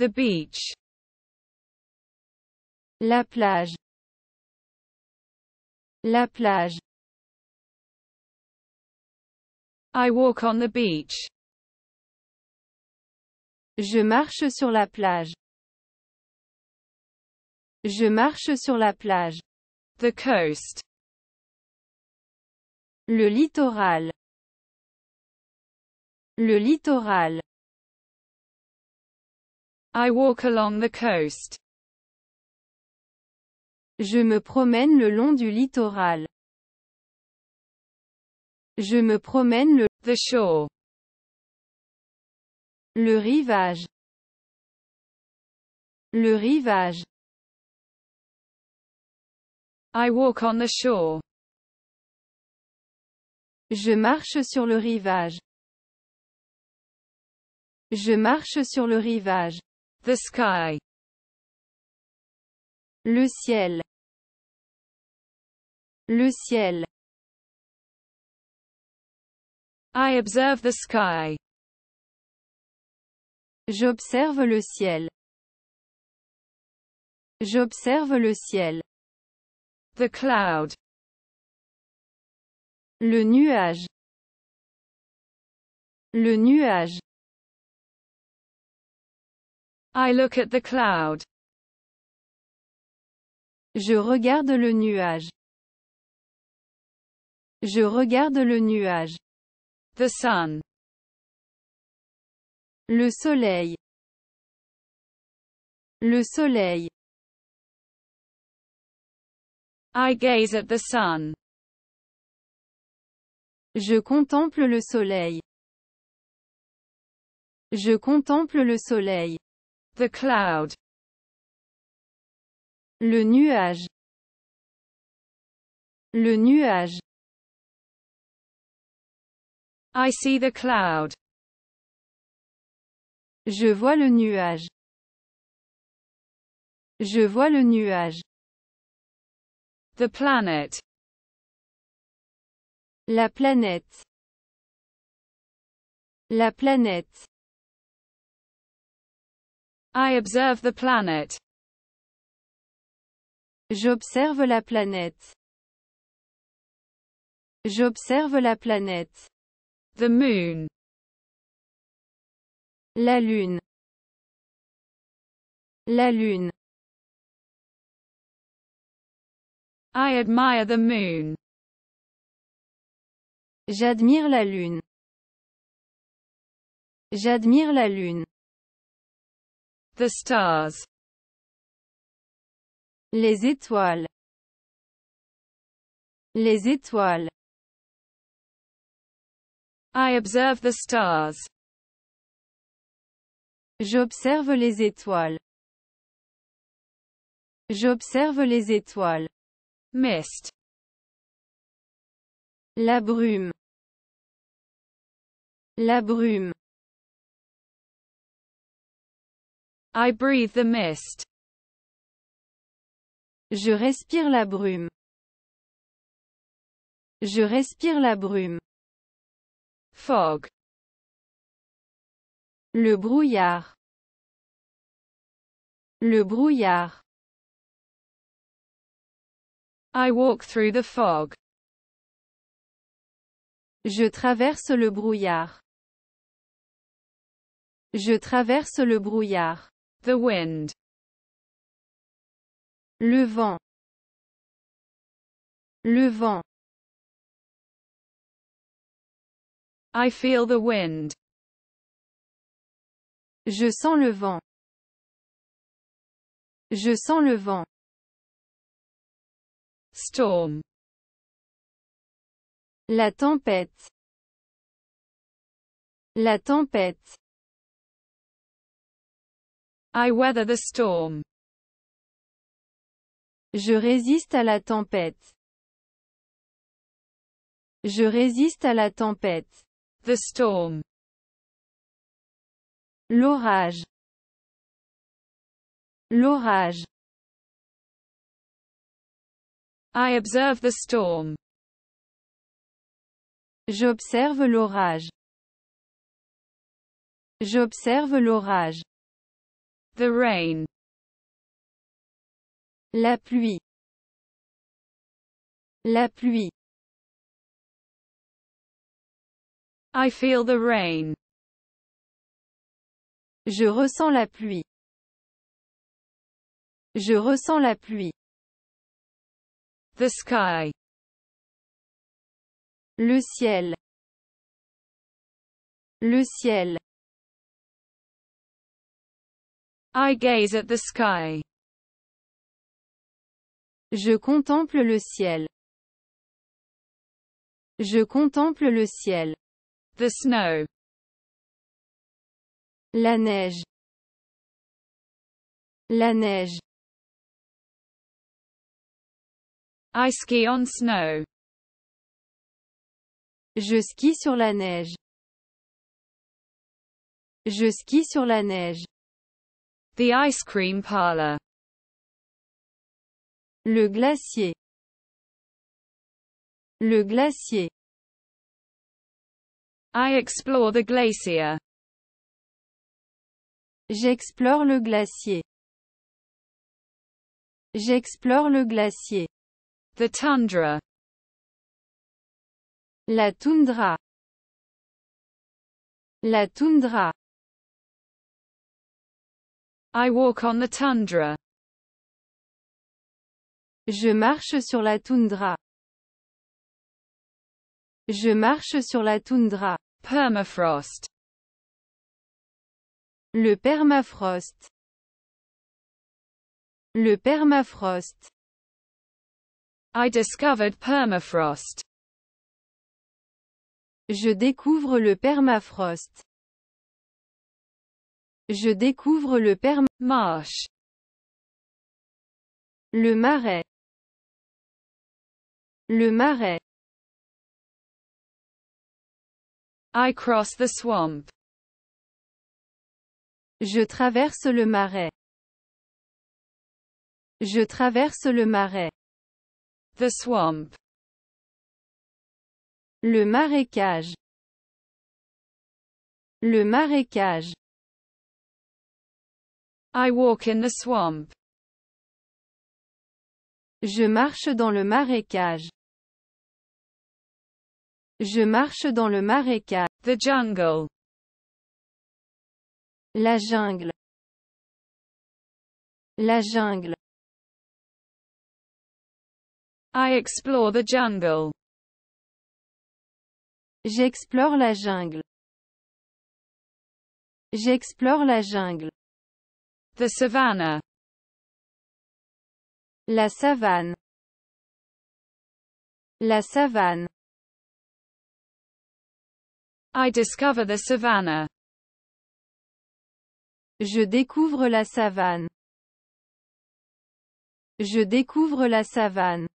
The beach. La plage. La plage. I walk on the beach. Je marche sur la plage. Je marche sur la plage. The coast. Le littoral. Le littoral. I walk along the coast. Je me promène le long du littoral. Je me promène le the shore. Le rivage. Le rivage. I walk on the shore. Je marche sur le rivage. Je marche sur le rivage. The sky. Le ciel. Le ciel. I observe the sky. J'observe le ciel. J'observe le ciel. The cloud. Le nuage. Le nuage. I look at the cloud. Je regarde le nuage. Je regarde le nuage. The sun. Le soleil. Le soleil. I gaze at the sun. Je contemple le soleil. Je contemple le soleil. The cloud. Le nuage. Le nuage. I see the cloud. Je vois le nuage. Je vois le nuage. The planet. La planète. La planète. I observe the planet. J'observe la planète. J'observe la planète. The moon. La lune. La lune. I admire the moon. J'admire la lune. J'admire la lune. The stars. Les étoiles. Les étoiles. I observe the stars. J'observe les étoiles. J'observe les étoiles. Mist. La brume. La brume. I breathe the mist. Je respire la brume. Je respire la brume. Fog. Le brouillard. Le brouillard. I walk through the fog. Je traverse le brouillard. Je traverse le brouillard. The wind. Le vent. Le vent. I feel the wind. Je sens le vent. Je sens le vent. Storm. La tempête. La tempête. I weather the storm. Je résiste à la tempête. Je résiste à la tempête. The storm. L'orage. L'orage. I observe the storm. J'observe l'orage. J'observe l'orage. The rain. La pluie. La pluie. I feel the rain. Je ressens la pluie. Je ressens la pluie. The sky. Le ciel. Le ciel. I gaze at the sky. Je contemple le ciel. Je contemple le ciel. The snow. La neige. La neige. I ski on snow. Je skie sur la neige. Je skie sur la neige. The ice cream parlor. Le glacier. Le glacier. I explore the glacier. J'explore le glacier. J'explore le glacier. The tundra. La toundra. La toundra. I walk on the tundra. Je marche sur la toundra. Je marche sur la toundra. Permafrost. Le permafrost. Le permafrost. I discovered permafrost. Je découvre le permafrost. Je découvre le marche. Le marais. Le marais. I cross the swamp. Je traverse le marais. Je traverse le marais. The swamp. Le marécage. Le marécage. I walk in the swamp. Je marche dans le marécage. Je marche dans le marécage. The jungle. La jungle. La jungle. I explore the jungle. J'explore la jungle. J'explore la jungle. The savannah. La savane. La savane. I discover the savannah. Je découvre la savane. Je découvre la savane.